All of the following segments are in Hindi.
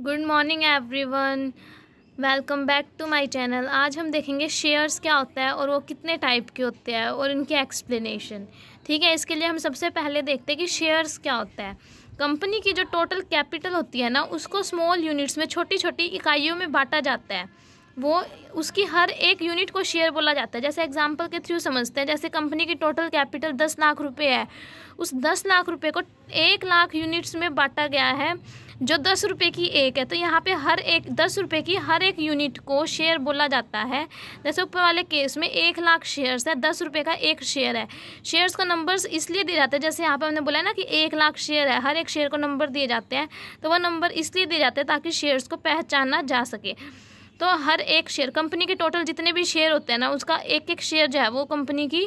good morning everyone welcome back to my channel आज हम देखेंगे शेयर्स क्या होता है और वो कितने टाइप के होते हैं और इनकी एक्सप्लेनेशन ठीक है इसके लिए हम सबसे पहले देखते हैं कि शेयर्स क्या होता है कंपनी की जो टोटल कैपिटल होती है ना उसको स्मॉल यूनिट्स में छोटी छोटी इकाइयों में बांटा जाता है वो उसकी हर एक यूनिट को शेयर बोला जाता है जैसे एग्जाम्पल के थ्रू समझते हैं जैसे कंपनी की टोटल कैपिटल दस लाख रुपए है उस दस लाख रुपए को एक लाख यूनिट्स में बांटा गया है जो दस रुपये की एक है तो यहाँ पे हर एक दस रुपये की हर एक यूनिट को शेयर बोला जाता है जैसे ऊपर वाले केस में एक लाख शेयर्स है दस रुपये का एक शेयर है शेयर्स का नंबर्स इसलिए दिए जाते हैं जैसे यहाँ पे हमने बोला है ना कि एक लाख शेयर है हर एक शेयर को नंबर दिए जाते हैं तो वह नंबर इसलिए दिए जाते हैं ताकि शेयर्स को पहचाना जा सके तो हर एक शेयर कंपनी के टोटल जितने भी शेयर होते हैं ना उसका एक एक शेयर जो है वो कंपनी की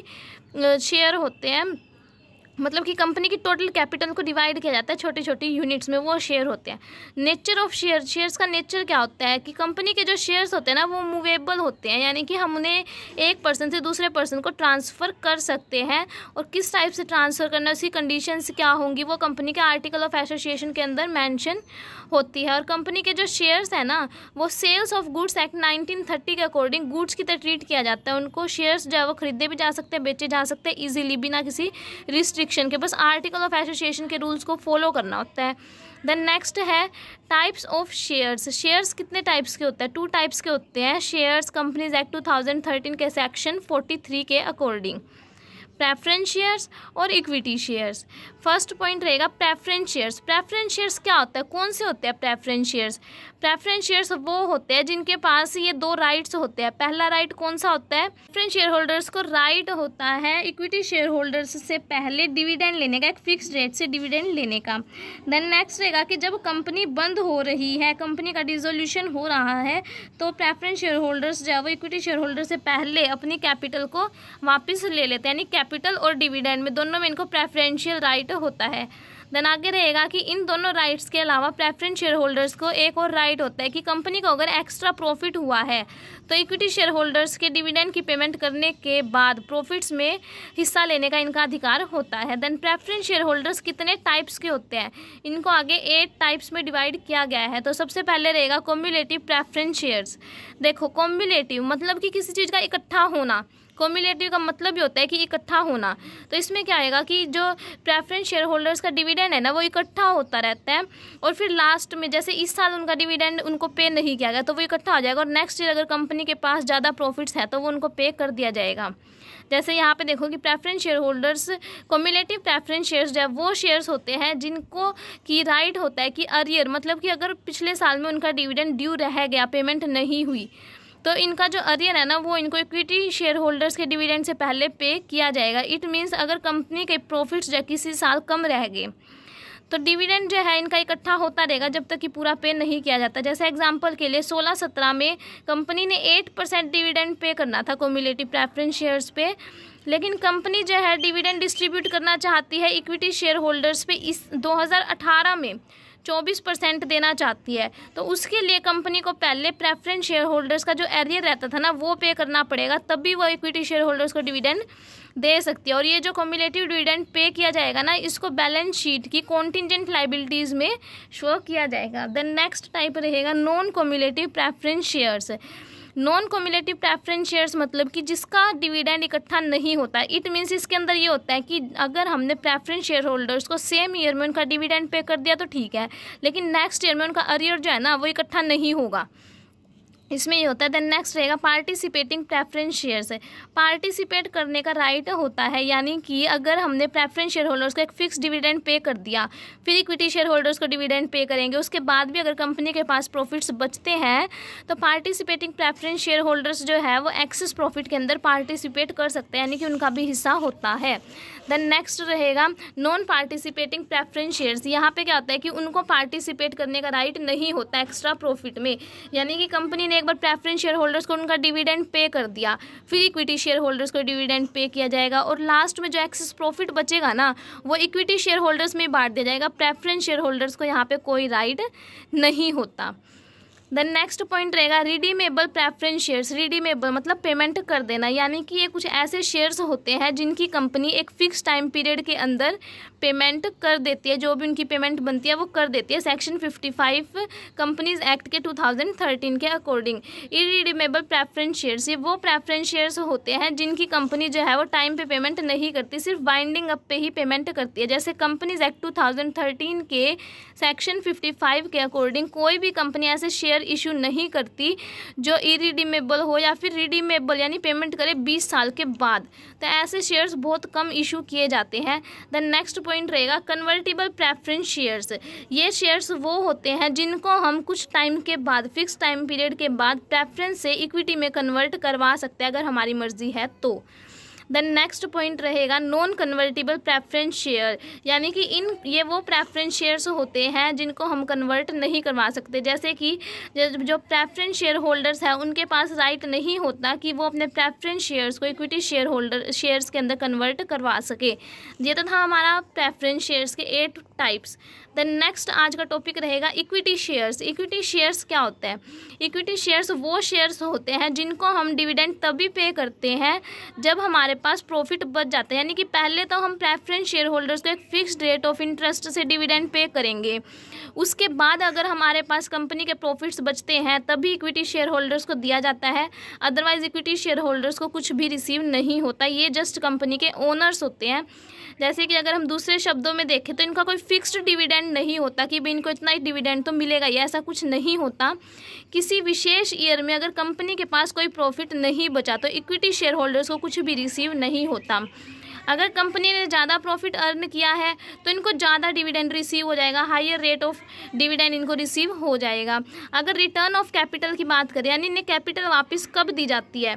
शेयर होते हैं मतलब कि कंपनी की टोटल कैपिटल को डिवाइड किया जाता है छोटे छोटे यूनिट्स में वो शेयर होते हैं नेचर ऑफ शेयर शेयर्स का नेचर क्या होता है कि कंपनी के जो शेयर्स होते हैं ना वो मूवेबल होते हैं यानी कि हम उन्हें एक पर्सन से दूसरे पर्सन को ट्रांसफ़र कर सकते हैं और किस टाइप से ट्रांसफ़र करना उसकी कंडीशन क्या होंगी वो कंपनी के आर्टिकल ऑफ एसोसिएशन के अंदर मैंशन होती है और कंपनी के जो शेयर्स हैं ना वो sales of goods act nineteen के अकॉर्डिंग गुड्स की तरह ट्रीट किया जाता है उनको शेयर्स जो है वो खरीदे भी जा सकते हैं बेचे जा सकते हैं ईजिली बिना किसी रिस्ट्रिक एसोसिएशन के बस आर्टिकल ऑफ एसोसिएशन के रूल्स को फॉलो करना होता है देन नेक्स्ट है टाइप्स ऑफ शेयर्स शेयर्स कितने टाइप्स के होते हैं टू टाइप्स के होते हैं शेयर्स कंपनीज एक्ट थर्टीन के सेक्शन फोर्टी थ्री के अकॉर्डिंग प्रेफरेंस शेयर्स और इक्विटी शेयर्स फर्स्ट पॉइंट रहेगा प्रेफरेंस शेयर्स प्रेफरेंस शेयर्स क्या होता है कौन से होते हैं प्रेफरेंस शेयर्स प्रेफरेंस शेयर्स वो होते हैं जिनके पास ये दो राइट्स होते हैं पहला राइट कौन सा होता है प्रेफरेंस शेयर होल्डर्स को राइट होता है इक्विटी शेयर होल्डर्स से पहले डिविडेंड लेने का एक फिक्स रेट से डिविडेंड लेने का देन नेक्स्ट रहेगा कि जब कंपनी बंद हो रही है कंपनी का डिजोल्यूशन हो रहा है तो प्रेफरेंस शेयर होल्डर्स जो है वो इक्विटी शेयर होल्डर से पहले अपनी कैपिटल को वापस ले लेते हैं यानी कैपिटल और डिविडेंड में दोनों में इनको प्रेफरेंशियल राइट होता है देन आगे रहेगा कि इन दोनों राइट्स के अलावा प्रेफरेंस शेयर होल्डर्स को एक और राइट होता है कि कंपनी को अगर एक्स्ट्रा प्रॉफिट हुआ है तो इक्विटी शेयर होल्डर्स के डिविडेंड की पेमेंट करने के बाद प्रॉफिट्स में हिस्सा लेने का इनका अधिकार होता है देन प्रेफरेंस शेयर होल्डर्स कितने टाइप्स के होते हैं इनको आगे एट टाइप्स में डिवाइड किया गया है तो सबसे पहले रहेगा कॉम्बुलेटिव प्रेफरेंस शेयर्स देखो कॉम्बुलेटिव मतलब कि किसी चीज़ का इकट्ठा होना कॉम्युलेटिव का मतलब भी होता है कि इकट्ठा होना तो इसमें क्या आएगा कि जो प्रेफरेंस शेयर होल्डर्स का डिविडेंड है ना वो इकट्ठा होता रहता है और फिर लास्ट में जैसे इस साल उनका डिविडेंड उनको पे नहीं किया गया तो वो इकट्ठा हो जाएगा और नेक्स्ट ईयर अगर कंपनी के पास ज़्यादा प्रॉफिट्स है तो वो उनको पे कर दिया जाएगा जैसे यहाँ पे देखो कि preference share holders cumulative preference shares जो है वो शेयर्स होते हैं जिनको की राइट होता है कि अरियर मतलब कि अगर पिछले साल में उनका डिविडेंड ड्यू रह गया पेमेंट नहीं हुई तो इनका जो अरियर है ना वो इनको इक्विटी शेयर होल्डर्स के डिविडेंड से पहले पे किया जाएगा इट मीन्स अगर कंपनी के प्रॉफिट्स जो किसी साल कम रह गए तो डिविडेंड जो है इनका इकट्ठा होता रहेगा जब तक कि पूरा पे नहीं किया जाता जैसे एग्जांपल के लिए सोलह सत्रह में कंपनी ने एट परसेंट डिविडेंड पे करना था कोम्युलेटिव प्रेफरेंस शेयर्स पे लेकिन कंपनी जो है डिविडेंड डिस्ट्रीब्यूट करना चाहती है इक्विटी शेयर होल्डर्स पे इस 2018 में चौबीस परसेंट देना चाहती है तो उसके लिए कंपनी को पहले प्रेफरेंस शेयर होल्डर्स का जो एरियर रहता था ना वो पे करना पड़ेगा तभी वो इक्विटी शेयर होल्डर्स को डिविडेंड दे सकती है और ये जो कॉम्युलेटिव डिविडेंड पे किया जाएगा ना इसको बैलेंस शीट की कॉन्टिजेंट लाइबिलिटीज़ में शो किया जाएगा देन नेक्स्ट टाइप रहेगा non cumulative preference shares non cumulative preference shares मतलब कि जिसका डिविडेंड इकट्ठा नहीं होता है इट मीन्स इसके अंदर ये होता है कि अगर हमने प्रेफरेंस शेयर होल्डर्स को सेम ईयर में उनका डिविडेंड पे कर दिया तो ठीक है लेकिन नेक्स्ट ईयर में उनका अरियर जो है ना वो इकट्ठा नहीं होगा इसमें ये होता है देन नेक्स्ट रहेगा पार्टिसिपेटिंग प्रेफरेंस शेयर्स पार्टिसिपेट करने का राइट होता है यानी कि अगर हमने प्रेफरेंस शेयर होल्डर्स को एक फिक्स डिविडेंड पे कर दिया फिर इक्विटी शेयर होल्डर्स को डिविडेंड पे करेंगे उसके बाद भी अगर कंपनी के पास प्रॉफिट्स बचते हैं तो पार्टिसिपेटिंग प्रेफरेंस शेयर होल्डर्स जो है वो एक्सेस प्रॉफिट के अंदर पार्टिसिपेट कर सकते हैं यानी कि उनका भी हिस्सा होता है देन नेक्स्ट रहेगा नॉन पार्टिसिपेटिंग प्रेफरेंस शेयर्स यहाँ पे क्या होता है कि उनको पार्टिसिपेट करने का राइट नहीं होता एक्स्ट्रा प्रॉफिट में यानी कि कंपनी ने उन्होंने एक बार प्रेफरेंस शेयर होल्डर्स को उनका डिविडेंड पे कर दिया फिर इक्विटी शेयर होल्डर्स को डिविडेंड पे किया जाएगा और लास्ट में जो एक्सेस प्रॉफिट बचेगा ना वो इक्विटी शेयर होल्डर्स में बांट दिया जाएगा प्रेफरेंस शेयर होल्डर्स को यहाँ पर कोई राइट नहीं होता देन नेक्स्ट पॉइंट रहेगा रिडीमेबल प्रेफरेंस शेयर्स रिडीमेबल मतलब पेमेंट कर देना यानी कि ये कुछ ऐसे शेयर्स होते हैं जिनकी कंपनी एक फिक्स टाइम पीरियड के अंदर पेमेंट कर देती है जो भी उनकी पेमेंट बनती है वो कर देती है सेक्शन 55 कंपनीज एक्ट के 2013 के अकॉर्डिंग इरिडिमेबल प्रेफरेंस शेयर्स ये वो प्रेफरेंस शेयर्स होते हैं जिनकी कंपनी जो है वो टाइम पे पेमेंट नहीं करती सिर्फ बाइंडिंग अप पे ही पेमेंट करती है जैसे कंपनीज एक्ट टू के सेक्शन फिफ्टी के अकॉर्डिंग कोई भी कंपनी ऐसे शेयर इशू नहीं करती जो इरिडिमेबल हो या फिर रिडीमेबल यानी पेमेंट करे बीस साल के बाद तो ऐसे शेयर्स बहुत कम इशू किए जाते हैं द नेक्स्ट पॉइंट पॉइंट रहेगा कन्वर्टेबल प्रेफरेंस शेयर्स ये शेयर्स वो होते हैं जिनको हम कुछ टाइम के बाद फिक्स टाइम पीरियड के बाद प्रेफरेंस से इक्विटी में कन्वर्ट करवा सकते हैं अगर हमारी मर्जी है तो देन नेक्स्ट पॉइंट रहेगा नॉन कन्वर्टेबल प्रेफरेंस शेयर यानी कि इन ये वो प्रेफरेंस शेयर्स होते हैं जिनको हम कन्वर्ट नहीं करवा सकते जैसे कि जो प्रेफरेंस शेयर होल्डर्स हैं उनके पास राइट नहीं होता कि वो अपने प्रेफरेंस शेयर्स को इक्विटी शेयर होल्डर शेयर्स के अंदर कन्वर्ट करवा सके ये तो था हमारा प्रेफरेंस शेयर्स के एट टाइप्स देन नेक्स्ट आज का टॉपिक रहेगा इक्विटी शेयर्स इक्विटी शेयर्स क्या होते हैं इक्विटी शेयर्स वो शेयर्स होते हैं जिनको हम डिविडेंड तभी पे करते हैं जब हमारे पास प्रॉफिट बच जाते हैं यानी कि पहले तो हम प्रेफरेंस शेयर होल्डर्स को एक फिक्स रेट ऑफ इंटरेस्ट से डिविडेंड पे करेंगे उसके बाद अगर हमारे पास कंपनी के प्रॉफिट्स बचते हैं तभी इक्विटी शेयर होल्डर्स को दिया जाता है अदरवाइज इक्विटी शेयर होल्डर्स को कुछ भी रिसीव नहीं होता ये जस्ट कंपनी के ओनर्स होते हैं जैसे कि अगर हम दूसरे शब्दों में देखें तो इनका कोई फिक्स्ड डिविडेंड डिविडेंड नहीं होता कि भाई इनको इतना ही डिविडेंड तो मिलेगा ये ऐसा कुछ नहीं होता किसी विशेष ईयर में अगर कंपनी के पास कोई प्रॉफिट नहीं बचा तो इक्विटी शेयर होल्डर्स को कुछ भी रिसीव नहीं होता अगर कंपनी ने ज़्यादा प्रॉफिट अर्न किया है तो इनको ज़्यादा डिविडेंड रिसीव हो जाएगा हायर रेट ऑफ डिविडेंड इनको रिसीव हो जाएगा अगर रिटर्न ऑफ कैपिटल की बात करें यानी इन्हें कैपिटल वापस कब दी जाती है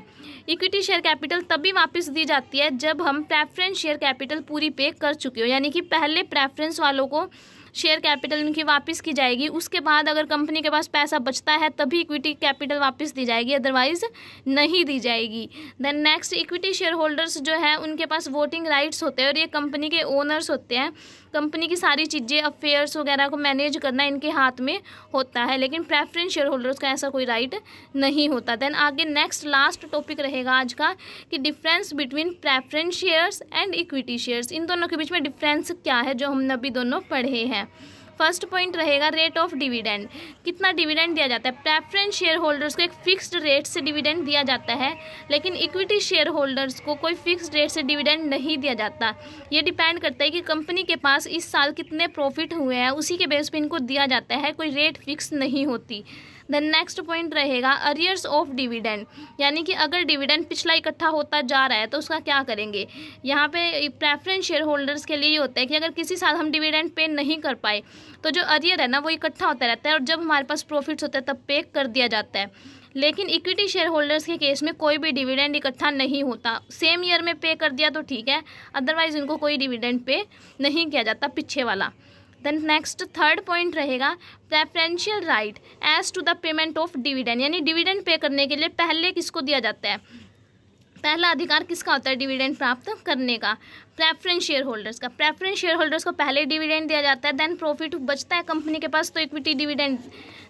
इक्विटी शेयर कैपिटल तभी वापस दी जाती है जब हम प्रेफरेंस शेयर कैपिटल पूरी पे कर चुके हो यानी कि पहले प्रेफरेंस वालों को शेयर कैपिटल इनकी वापस की जाएगी उसके बाद अगर कंपनी के पास पैसा बचता है तभी इक्विटी कैपिटल वापस दी जाएगी अदरवाइज नहीं दी जाएगी then next equity share holders जो है उनके पास वोटिंग राइट्स होते हैं और ये कंपनी के ओनर्स होते हैं कंपनी की सारी चीज़ें अफेयर्स वगैरह को मैनेज करना इनके हाथ में होता है लेकिन प्रेफरेंस शेयर होल्डर्स का ऐसा कोई राइट नहीं होता देन आगे नेक्स्ट लास्ट टॉपिक रहेगा आज का कि difference between preference shares and equity shares इन दोनों के बीच में डिफरेंस क्या है जो हमने अभी दोनों पढ़े हैं время फर्स्ट पॉइंट रहेगा रेट ऑफ डिविडेंड कितना डिविडेंड दिया जाता है प्रेफरेंस शेयर होल्डर्स को एक फिक्स्ड रेट से डिविडेंड दिया जाता है लेकिन इक्विटी शेयर होल्डर्स को कोई फिक्स्ड रेट से डिविडेंड नहीं दिया जाता ये डिपेंड करता है कि कंपनी के पास इस साल कितने प्रॉफिट हुए हैं उसी के बेस पर इनको दिया जाता है कोई रेट फिक्स नहीं होती देन नेक्स्ट पॉइंट रहेगा अरियर्स ऑफ डिविडेंड यानी कि अगर डिविडेंड पिछला इकट्ठा होता जा रहा है तो उसका क्या करेंगे यहाँ पे प्रेफरेंस शेयर होल्डर्स के लिए ये होता है कि अगर किसी साल हम डिविडेंड पे नहीं कर पाए तो जो अरियर है ना वो इकट्ठा होता रहता है और जब हमारे पास प्रॉफिट्स होता है तब पे कर दिया जाता है लेकिन इक्विटी शेयर होल्डर्स के केस में कोई भी डिविडेंड इकट्ठा नहीं होता सेम ईयर में पे कर दिया तो ठीक है अदरवाइज इनको कोई डिविडेंड पे नहीं किया जाता पीछे वाला देन नेक्स्ट थर्ड पॉइंट रहेगा preferential right as to the payment of dividend यानी डिविडेंड पे करने के लिए पहले किसको दिया जाता है पहला अधिकार किसका होता है डिविडेंड प्राप्त करने का प्रेफरेंस शेयर होल्डर्स का प्रेफरेंस शेयर होल्डर्स को पहले डिविडेंड दिया जाता है देन प्रॉफिट बचता है कंपनी के पास तो इक्विटी डिविडेंड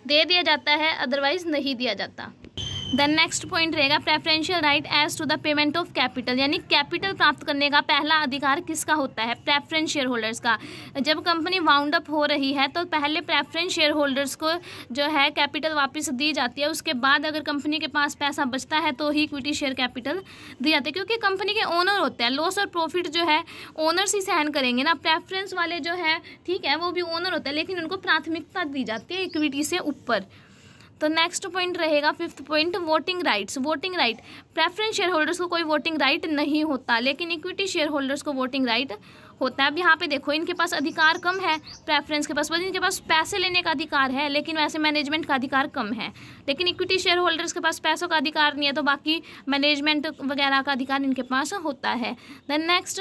दे दिया जाता है अदरवाइज नहीं दिया जाता द नेक्स्ट पॉइंट रहेगा preferential right as to the payment of capital यानी कैपिटल प्राप्त करने का पहला अधिकार किसका होता है प्रेफरेंस शेयर होल्डर्स का जब कंपनी वाउंड अप हो रही है तो पहले प्रेफरेंस शेयर होल्डर्स को जो है कैपिटल वापस दी जाती है उसके बाद अगर कंपनी के पास पैसा बचता है तो ही इक्विटी शेयर कैपिटल दी जाती है क्योंकि कंपनी के ओनर होते हैं लॉस और प्रॉफिट जो है ओनर्स ही सहन करेंगे ना प्रेफरेंस वाले जो है ठीक है वो भी ओनर होता है लेकिन उनको प्राथमिकता दी जाती है इक्विटी से ऊपर तो नेक्स्ट पॉइंट रहेगा fifth point voting rights voting right preference share holders को कोई वोटिंग राइट नहीं होता लेकिन इक्विटी शेयर होल्डर्स को वोटिंग राइट होता है अब यहाँ पे देखो इनके पास अधिकार कम है प्रेफरेंस के पास इनके पास पैसे लेने का अधिकार है लेकिन वैसे मैनेजमेंट का अधिकार कम है लेकिन इक्विटी शेयर होल्डर्स के पास पैसों का अधिकार नहीं है तो बाकी मैनेजमेंट वगैरह का अधिकार इनके पास होता है देन नेक्स्ट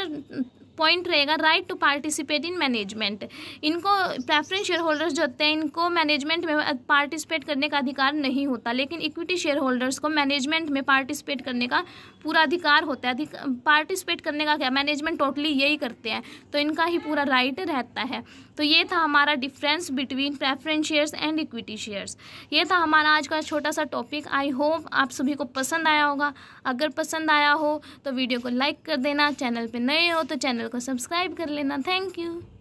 पॉइंट रहेगा right to participate in management इनको प्रेफरेंस शेयर होल्डर्स जो होते हैं इनको मैनेजमेंट में पार्टिसिपेट करने का अधिकार नहीं होता लेकिन इक्विटी शेयर होल्डर्स को मैनेजमेंट में पार्टिसिपेट करने का पूरा अधिकार होता है पार्टिसिपेट करने का क्या मैनेजमेंट टोटली यही करते हैं तो इनका ही पूरा राइट रहता है तो ये था हमारा difference between preference shares and equity shares ये था हमारा आज का छोटा सा टॉपिक आई होप आप सभी को पसंद आया होगा अगर पसंद आया हो तो वीडियो को लाइक कर देना चैनल पर नए हो तो चैनल चैनल को सब्सक्राइब कर लेना थैंक यू